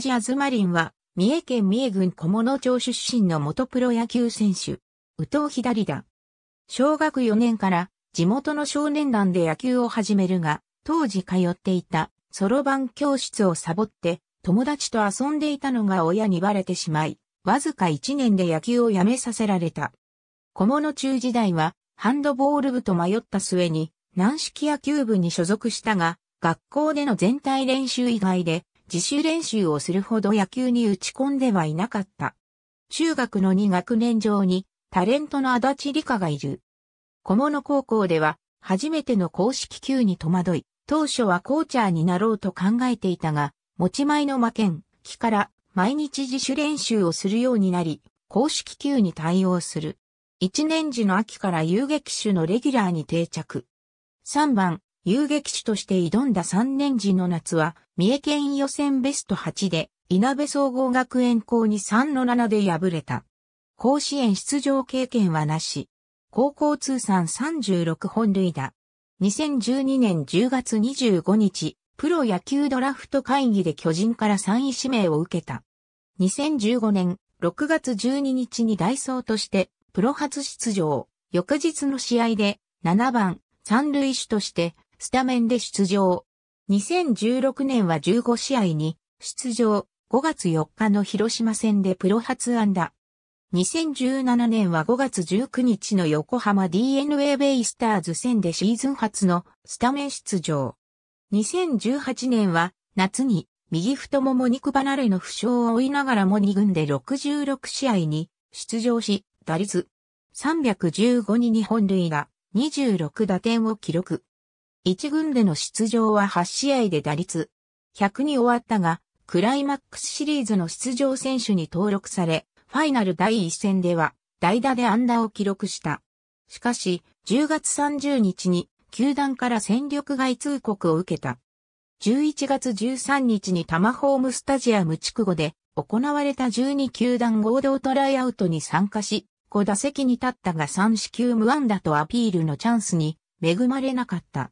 辻あずまりんは、三重県三重郡小物町出身の元プロ野球選手、宇藤左だ。小学4年から地元の少年団で野球を始めるが、当時通っていたソロ版教室をサボって友達と遊んでいたのが親にバレてしまい、わずか1年で野球をやめさせられた。小物中時代はハンドボール部と迷った末に軟式野球部に所属したが、学校での全体練習以外で自主練習をするほど野球に打ち込んではいなかった。中学の2学年上にタレントの足立理香がいる。小物高校では初めての公式球に戸惑い、当初はコーチャーになろうと考えていたが、持ち前の負けん、気から毎日自主練習をするようになり、公式球に対応する。1年時の秋から遊撃手のレギュラーに定着。3番、遊撃手として挑んだ3年時の夏は、三重県予選ベスト8で、稲部総合学園校に3の7で敗れた。甲子園出場経験はなし。高校通算36本塁打。2012年10月25日、プロ野球ドラフト会議で巨人から3位指名を受けた。2015年6月12日にダイソーとして、プロ初出場。翌日の試合で、7番、三塁手として、スタメンで出場。2016年は15試合に出場、5月4日の広島戦でプロ初安打。2017年は5月19日の横浜 DNA ベイスターズ戦でシーズン初のスタメン出場。2018年は夏に右太もも肉離れの負傷を負いながらも2軍で66試合に出場し、打率315に2本塁打、26打点を記録。1軍での出場は8試合で打率100に終わったが、クライマックスシリーズの出場選手に登録され、ファイナル第1戦では代打で安打を記録した。しかし、10月30日に球団から戦力外通告を受けた。11月13日にタマホームスタジアム筑後で行われた12球団合同トライアウトに参加し、5打席に立ったが3四球無安打とアピールのチャンスに恵まれなかった。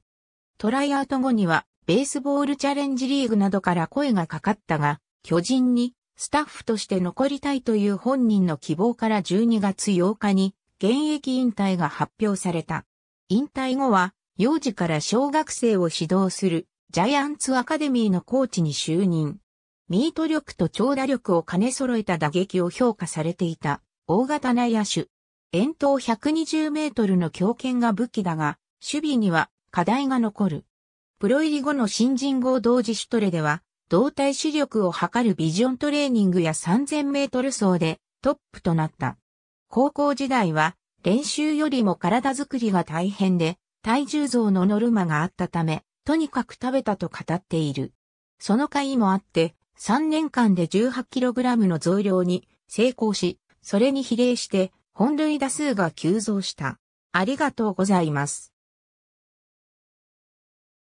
トライアウト後には、ベースボールチャレンジリーグなどから声がかかったが、巨人にスタッフとして残りたいという本人の希望から12月8日に現役引退が発表された。引退後は、幼児から小学生を指導するジャイアンツアカデミーのコーチに就任。ミート力と長打力を兼ね揃えた打撃を評価されていた大型内野手。遠投120メートルの強肩が武器だが、守備には課題が残る。プロ入り後の新人合同自主トレでは、動体視力を測るビジョントレーニングや3000メートル走でトップとなった。高校時代は練習よりも体づくりが大変で体重増のノルマがあったため、とにかく食べたと語っている。その回もあって、3年間で 18kg の増量に成功し、それに比例して本類打数が急増した。ありがとうございます。